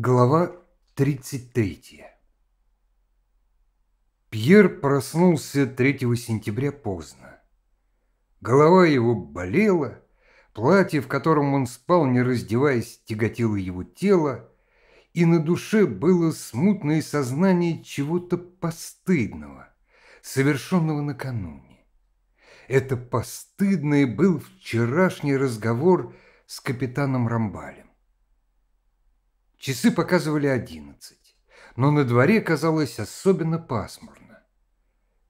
Глава 33 Пьер проснулся 3 сентября поздно. Голова его болела, платье, в котором он спал, не раздеваясь, тяготило его тело, и на душе было смутное сознание чего-то постыдного, совершенного накануне. Это постыдный был вчерашний разговор с капитаном Рамбалем. Часы показывали одиннадцать, но на дворе казалось особенно пасмурно.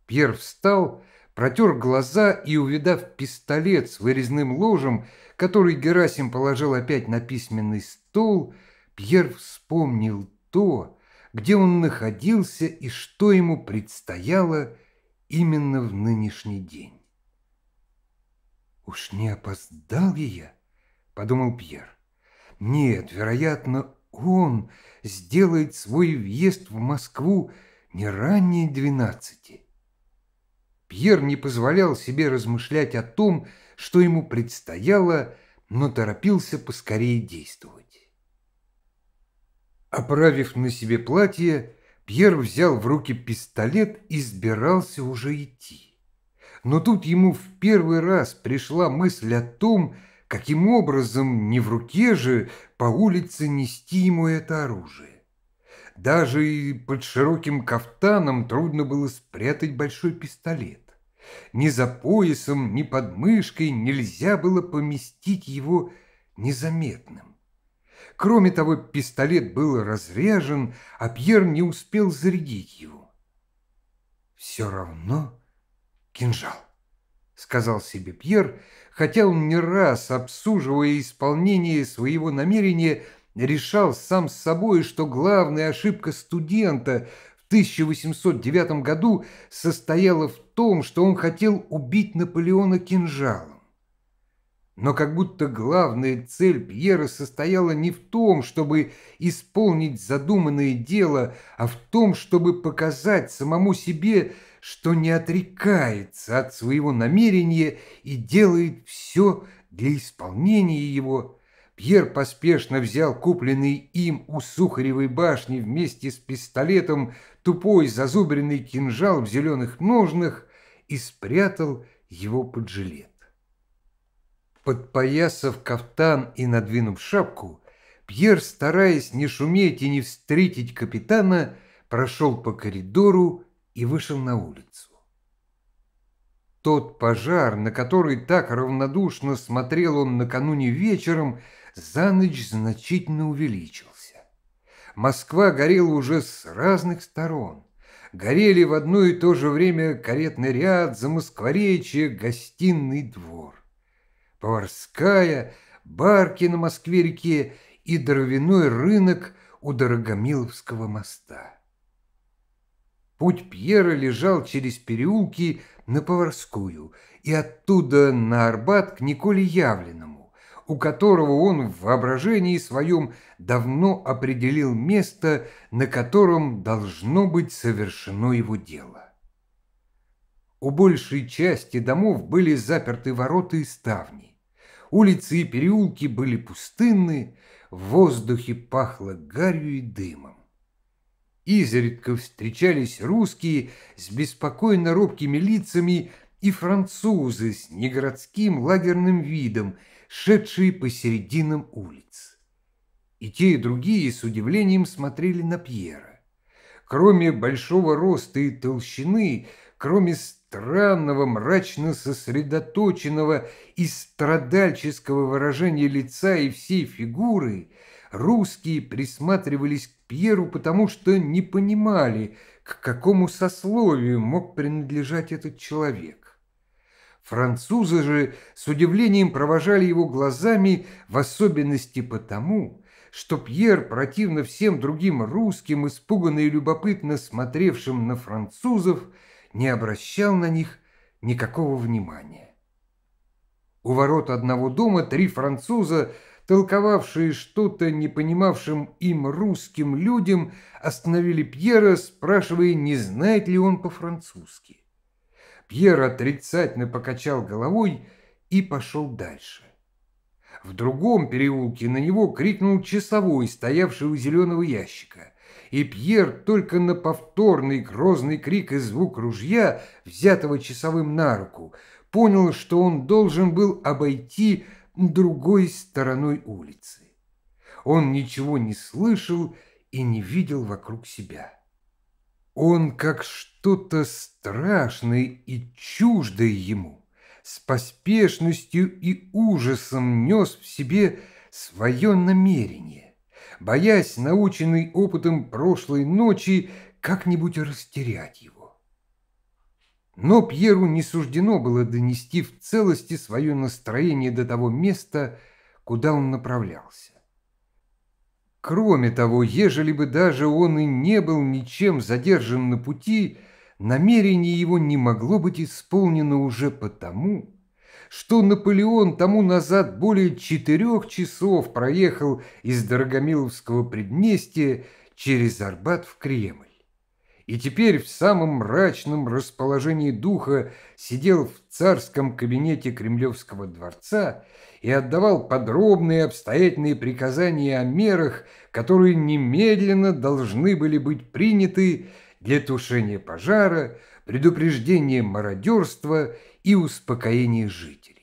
Пьер встал, протер глаза и, увидав пистолет с вырезным ложем, который Герасим положил опять на письменный стол, Пьер вспомнил то, где он находился и что ему предстояло именно в нынешний день. «Уж не опоздал ли я?» – подумал Пьер. «Нет, вероятно, он сделает свой въезд в Москву не ранее двенадцати. Пьер не позволял себе размышлять о том, что ему предстояло, но торопился поскорее действовать. Оправив на себе платье, Пьер взял в руки пистолет и собирался уже идти. Но тут ему в первый раз пришла мысль о том, что Каким образом не в руке же по улице нести ему это оружие? Даже и под широким кафтаном трудно было спрятать большой пистолет. Ни за поясом, ни под мышкой нельзя было поместить его незаметным. Кроме того, пистолет был разряжен, а Пьер не успел зарядить его. «Все равно кинжал», — сказал себе Пьер, хотя он не раз, обсуживая исполнение своего намерения, решал сам с собой, что главная ошибка студента в 1809 году состояла в том, что он хотел убить Наполеона кинжалом. Но как будто главная цель Пьера состояла не в том, чтобы исполнить задуманное дело, а в том, чтобы показать самому себе, что не отрекается от своего намерения и делает все для исполнения его. Пьер поспешно взял купленный им у Сухаревой башни вместе с пистолетом тупой зазубренный кинжал в зеленых ножнах и спрятал его под жилет. Подпоясав кафтан и надвинув шапку, Пьер, стараясь не шуметь и не встретить капитана, прошел по коридору и вышел на улицу. Тот пожар, на который так равнодушно смотрел он накануне вечером, за ночь значительно увеличился. Москва горела уже с разных сторон. Горели в одно и то же время каретный ряд, замоскворечье, гостиный двор. Поварская, барки на Москве-реке и дровяной рынок у Дорогомиловского моста. Путь Пьера лежал через переулки на Поварскую и оттуда на Арбат к Николе Явленному, у которого он в воображении своем давно определил место, на котором должно быть совершено его дело. У большей части домов были заперты ворота и ставни. Улицы и переулки были пустынны, в воздухе пахло гарью и дымом изредка встречались русские с беспокойно робкими лицами и французы с негородским лагерным видом, шедшие по серединам улиц. И те, и другие с удивлением смотрели на Пьера. Кроме большого роста и толщины, кроме странного, мрачно сосредоточенного и страдальческого выражения лица и всей фигуры, русские присматривались к Пьеру, потому что не понимали, к какому сословию мог принадлежать этот человек. Французы же с удивлением провожали его глазами, в особенности потому, что Пьер, противно всем другим русским, испуганно и любопытно смотревшим на французов, не обращал на них никакого внимания. У ворот одного дома три француза толковавшие что-то не понимавшим им русским людям, остановили Пьера, спрашивая, не знает ли он по-французски. Пьер отрицательно покачал головой и пошел дальше. В другом переулке на него крикнул часовой, стоявший у зеленого ящика, и Пьер только на повторный грозный крик и звук ружья, взятого часовым на руку, понял, что он должен был обойти другой стороной улицы. Он ничего не слышал и не видел вокруг себя. Он, как что-то страшное и чуждое ему, с поспешностью и ужасом нес в себе свое намерение, боясь, наученный опытом прошлой ночи, как-нибудь растерять его. Но Пьеру не суждено было донести в целости свое настроение до того места, куда он направлялся. Кроме того, ежели бы даже он и не был ничем задержан на пути, намерение его не могло быть исполнено уже потому, что Наполеон тому назад более четырех часов проехал из Дорогомиловского предместья через Арбат в Кремль и теперь в самом мрачном расположении духа сидел в царском кабинете Кремлевского дворца и отдавал подробные обстоятельные приказания о мерах, которые немедленно должны были быть приняты для тушения пожара, предупреждения мародерства и успокоения жителей.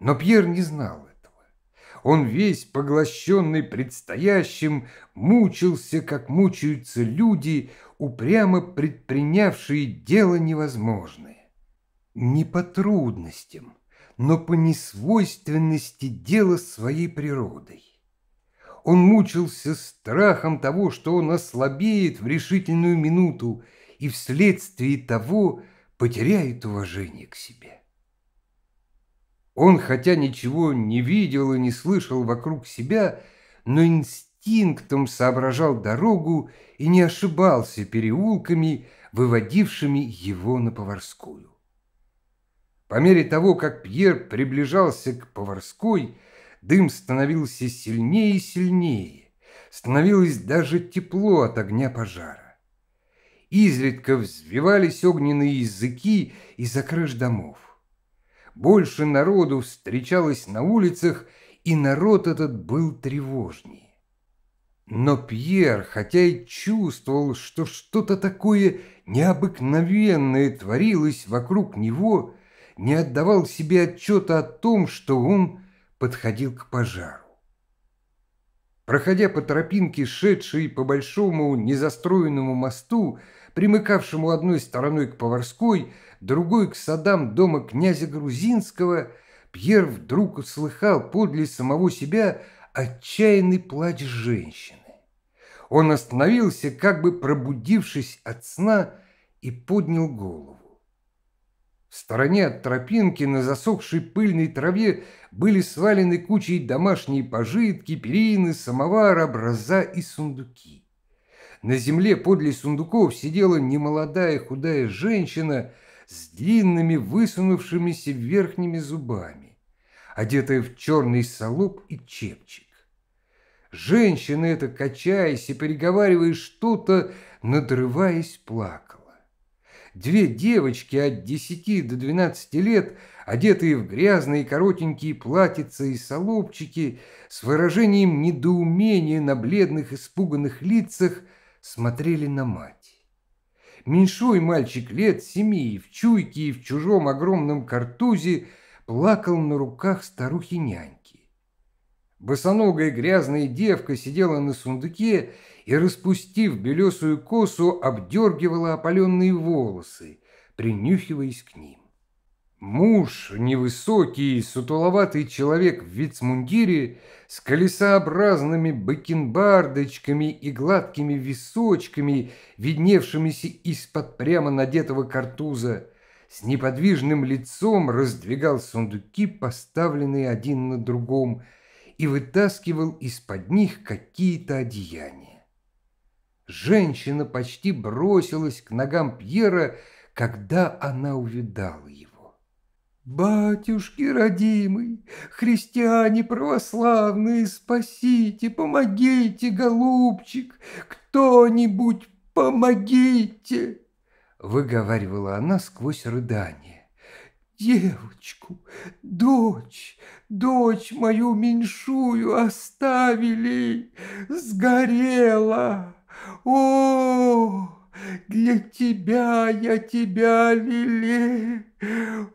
Но Пьер не знал он весь поглощенный предстоящим мучился, как мучаются люди, упрямо предпринявшие дело невозможное. Не по трудностям, но по несвойственности дела своей природой. Он мучился страхом того, что он ослабеет в решительную минуту и вследствие того потеряет уважение к себе. Он, хотя ничего не видел и не слышал вокруг себя, но инстинктом соображал дорогу и не ошибался переулками, выводившими его на Поварскую. По мере того, как Пьер приближался к Поварской, дым становился сильнее и сильнее, становилось даже тепло от огня пожара. Изредка взвивались огненные языки из-за крыш домов больше народу встречалось на улицах, и народ этот был тревожнее. Но Пьер, хотя и чувствовал, что что-то такое необыкновенное творилось вокруг него, не отдавал себе отчета о том, что он подходил к пожару. Проходя по тропинке, шедшей по большому незастроенному мосту, примыкавшему одной стороной к Поварской, другой к садам дома князя Грузинского, Пьер вдруг услыхал подле самого себя отчаянный плач женщины. Он остановился, как бы пробудившись от сна, и поднял голову. В стороне от тропинки на засохшей пыльной траве были свалены кучей домашние пожитки, перины, самовар, образа и сундуки. На земле подле сундуков сидела немолодая худая женщина с длинными высунувшимися верхними зубами, одетая в черный салоп и чепчик. Женщина эта, качаясь и переговаривая что-то, надрываясь, плакала. Две девочки от 10 до 12 лет, одетые в грязные коротенькие платьица и солобчики, с выражением недоумения на бледных испуганных лицах, смотрели на мать. Меньшой мальчик лет семи в чуйке и в чужом огромном картузе плакал на руках старухи-нянь. Босоногая грязная девка сидела на сундуке и, распустив белесую косу, обдергивала опаленные волосы, принюхиваясь к ним. Муж, невысокий, сутуловатый человек в вицмундире, с колесообразными бакенбардочками и гладкими височками, видневшимися из-под прямо надетого картуза, с неподвижным лицом раздвигал сундуки, поставленные один на другом, и вытаскивал из-под них какие-то одеяния. Женщина почти бросилась к ногам Пьера, когда она увидала его. «Батюшки родимый, христиане православные, спасите, помогите, голубчик, кто-нибудь помогите!» выговаривала она сквозь рыдание девочку, дочь, дочь мою меньшую оставили, сгорела. О, для тебя я тебя, Лили,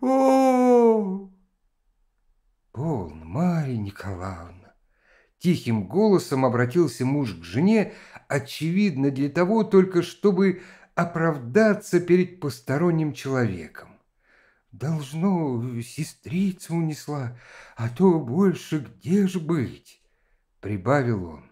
о! Полно, Марья Николаевна. Тихим голосом обратился муж к жене, очевидно для того только, чтобы оправдаться перед посторонним человеком. Должно, сестрица унесла, а то больше где ж быть?» — прибавил он.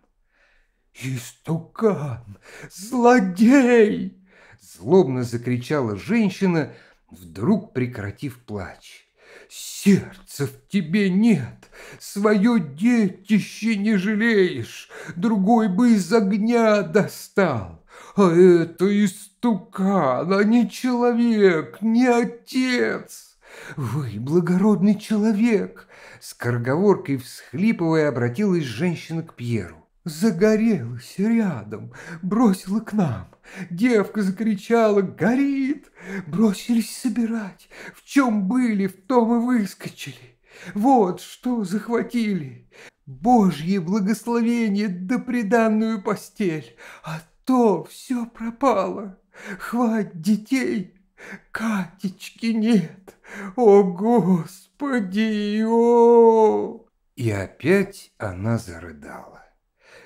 «Истукан! Злодей!» — злобно закричала женщина, вдруг прекратив плач. «Сердца в тебе нет, свое детище не жалеешь, другой бы из огня достал, а это истукан!» истукан, а не человек, не отец. Вы благородный человек!» Скороговоркой всхлипывая обратилась женщина к Пьеру. Загорелась рядом, бросила к нам. Девка закричала «Горит!» Бросились собирать. В чем были, в том и выскочили. Вот что захватили. Божье благословение да приданную постель, а то все пропало. Хвать детей! Катечки нет! О, Господи! О! И опять она зарыдала.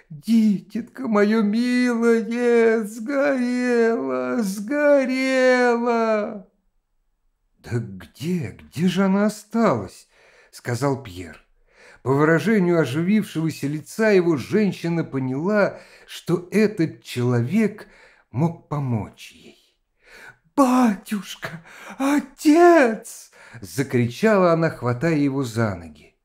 «Дитятка мое милое, сгорела, сгорела!» «Да где, где же она осталась?» — сказал Пьер. По выражению оживившегося лица его женщина поняла, что этот человек — мог помочь ей. «Батюшка! Отец!» — закричала она, хватая его за ноги.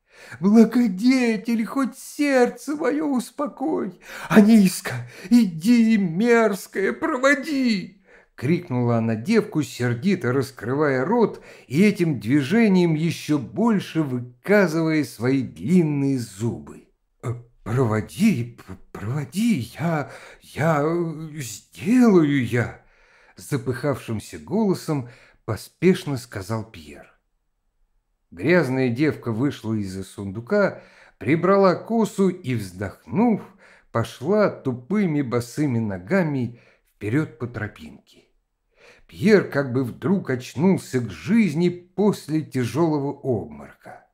«Благодетель, хоть сердце мое успокой! Аниска, иди, мерзкая, проводи!» Крикнула она девку, сердито раскрывая рот и этим движением еще больше выказывая свои длинные зубы. «Э, «Проводи, «Проводи, я... я... Э, сделаю я!» Запыхавшимся голосом поспешно сказал Пьер. Грязная девка вышла из-за сундука, прибрала косу и, вздохнув, пошла тупыми босыми ногами вперед по тропинке. Пьер как бы вдруг очнулся к жизни после тяжелого обморока.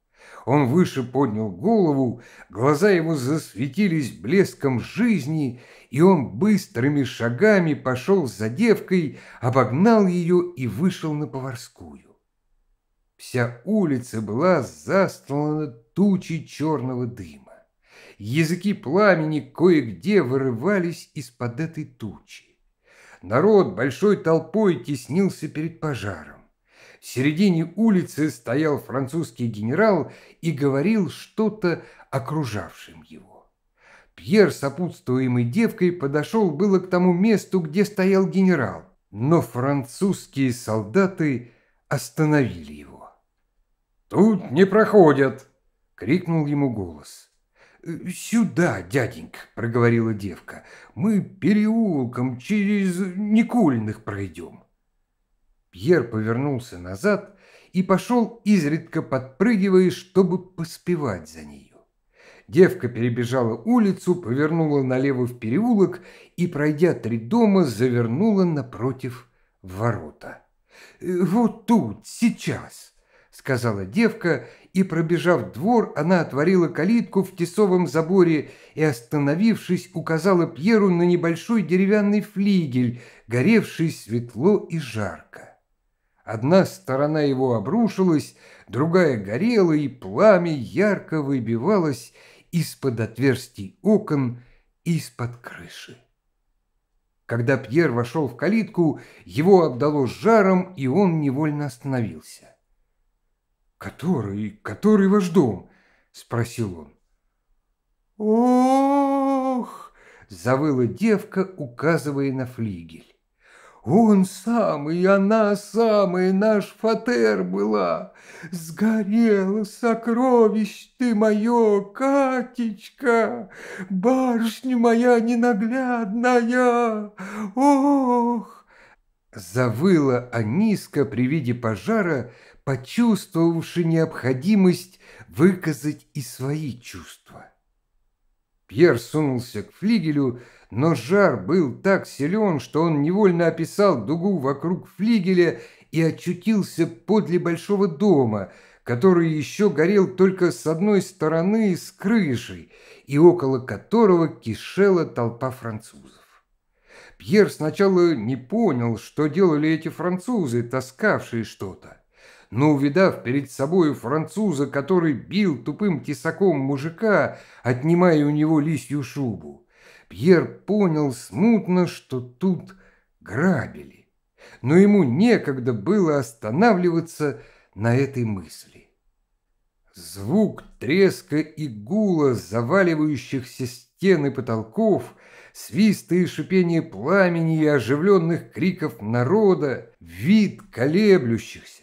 Он выше поднял голову, глаза его засветились блеском жизни, и он быстрыми шагами пошел за девкой, обогнал ее и вышел на поварскую. Вся улица была застлана тучей черного дыма. Языки пламени кое-где вырывались из-под этой тучи. Народ большой толпой теснился перед пожаром. В середине улицы стоял французский генерал и говорил что-то окружавшим его. Пьер, сопутствуемый девкой, подошел было к тому месту, где стоял генерал, но французские солдаты остановили его. «Тут не проходят!» — крикнул ему голос. «Сюда, дяденька!» — проговорила девка. «Мы переулком через Никольных пройдем». Пьер повернулся назад и пошел, изредка подпрыгивая, чтобы поспевать за нею. Девка перебежала улицу, повернула налево в переулок и, пройдя три дома, завернула напротив ворота. «Э, «Вот тут, сейчас!» — сказала девка, и, пробежав двор, она отворила калитку в тесовом заборе и, остановившись, указала Пьеру на небольшой деревянный флигель, горевший светло и жарко. Одна сторона его обрушилась, другая горела, и пламя ярко выбивалось из-под отверстий окон, и из-под крыши. Когда Пьер вошел в калитку, его обдало жаром, и он невольно остановился. «Который, который ваш дом?» — спросил он. «Ох!» — завыла девка, указывая на флигель. Он самый, она самый, наш фатер была. Сгорело сокровищ ты мое, Катечка, барышня моя ненаглядная. Ох! Завыла Аниска при виде пожара, почувствовавши необходимость выказать и свои чувства. Пьер сунулся к флигелю, но жар был так силен, что он невольно описал дугу вокруг флигеля и очутился подле большого дома, который еще горел только с одной стороны с крышей и около которого кишела толпа французов. Пьер сначала не понял, что делали эти французы, таскавшие что-то но, увидав перед собою француза, который бил тупым тесаком мужика, отнимая у него лисью шубу, Пьер понял смутно, что тут грабили. Но ему некогда было останавливаться на этой мысли. Звук треска и гула заваливающихся стен и потолков, свисты и шипение пламени и оживленных криков народа, вид колеблющихся,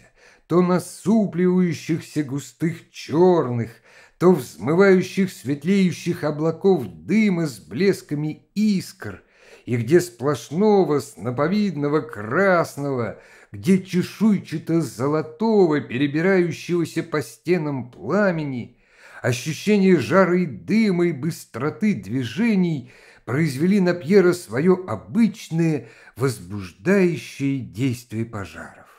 то насупливающихся густых черных, то взмывающих светлеющих облаков дыма с блесками искр, и где сплошного сноповидного красного, где чешуйчато-золотого, перебирающегося по стенам пламени, ощущение жары и дыма и быстроты движений произвели на Пьера свое обычное возбуждающее действие пожаров.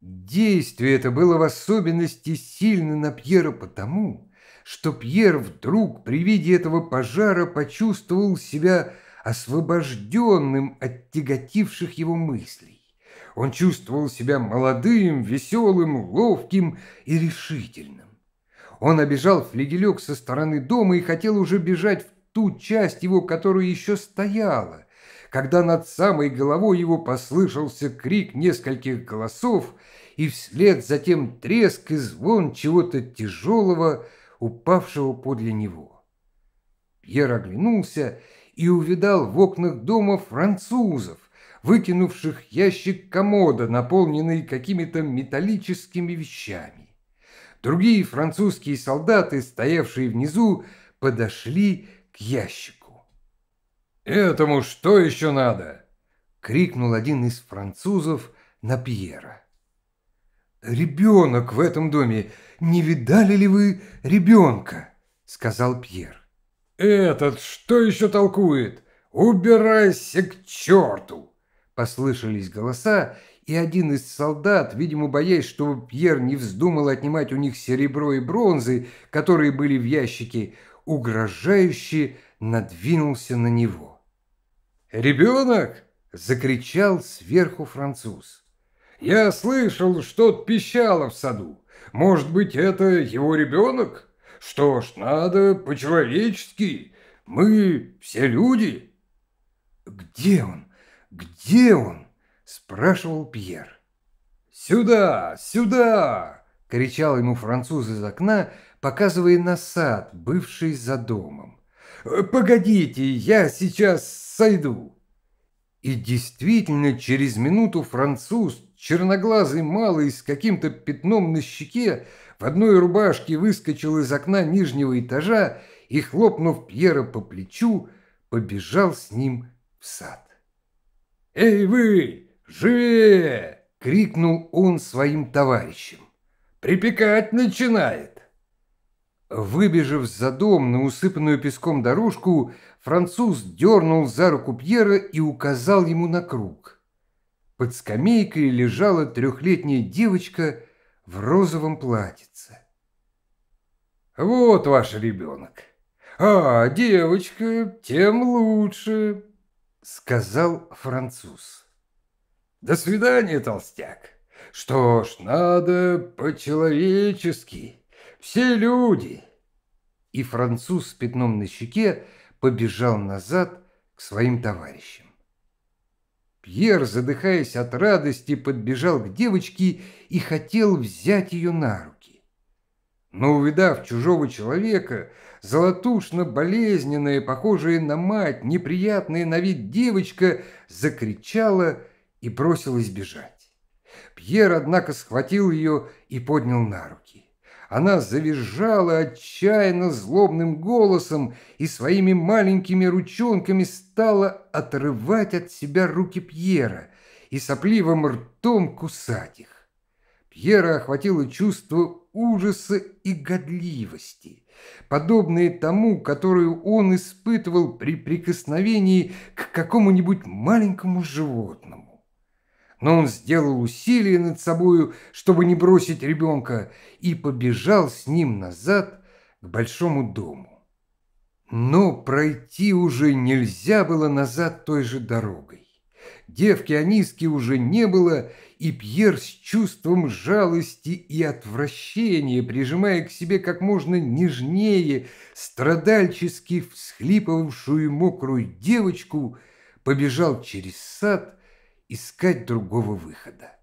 Действие это было в особенности сильно на Пьера потому, что Пьер вдруг при виде этого пожара почувствовал себя освобожденным от тяготивших его мыслей. Он чувствовал себя молодым, веселым, ловким и решительным. Он обежал флегелек со стороны дома и хотел уже бежать в ту часть его, которая еще стояла, когда над самой головой его послышался крик нескольких голосов, и вслед затем треск и звон чего-то тяжелого, упавшего подле него. Пьер оглянулся и увидал в окнах дома французов, выкинувших ящик комода, наполненный какими-то металлическими вещами. Другие французские солдаты, стоявшие внизу, подошли к ящику. «Этому что еще надо?» — крикнул один из французов на Пьера. «Ребенок в этом доме! Не видали ли вы ребенка?» — сказал Пьер. «Этот что еще толкует? Убирайся к черту!» Послышались голоса, и один из солдат, видимо, боясь, чтобы Пьер не вздумал отнимать у них серебро и бронзы, которые были в ящике, угрожающе надвинулся на него. «Ребенок!» — закричал сверху француз. «Я слышал, что пищало в саду. Может быть, это его ребенок? Что ж, надо по-человечески. Мы все люди». «Где он? Где он?» — спрашивал Пьер. «Сюда! Сюда!» — кричал ему француз из окна, показывая на сад, бывший за домом. Э, «Погодите, я сейчас сойду». И действительно, через минуту француз, черноглазый малый с каким-то пятном на щеке, в одной рубашке выскочил из окна нижнего этажа и, хлопнув Пьера по плечу, побежал с ним в сад. «Эй вы, живее!» — крикнул он своим товарищам. «Припекать начинает!» Выбежав за дом на усыпанную песком дорожку, француз дернул за руку Пьера и указал ему на круг. Под скамейкой лежала трехлетняя девочка в розовом платьице. «Вот ваш ребенок. А, девочка, тем лучше», — сказал француз. «До свидания, толстяк. Что ж, надо по-человечески». Все люди!» И француз с пятном на щеке побежал назад к своим товарищам. Пьер, задыхаясь от радости, подбежал к девочке и хотел взять ее на руки. Но, увидав чужого человека, золотушно-болезненная, похожая на мать, неприятная на вид девочка, закричала и бросилась бежать. Пьер, однако, схватил ее и поднял на руки. Она завизжала отчаянно злобным голосом и своими маленькими ручонками стала отрывать от себя руки Пьера и сопливым ртом кусать их. Пьера охватило чувство ужаса и годливости, подобное тому, которую он испытывал при прикосновении к какому-нибудь маленькому животному но он сделал усилие над собою, чтобы не бросить ребенка, и побежал с ним назад к большому дому. Но пройти уже нельзя было назад той же дорогой. Девки Аниски уже не было, и Пьер с чувством жалости и отвращения, прижимая к себе как можно нежнее, страдальчески всхлипывавшую мокрую девочку, побежал через сад искать другого выхода.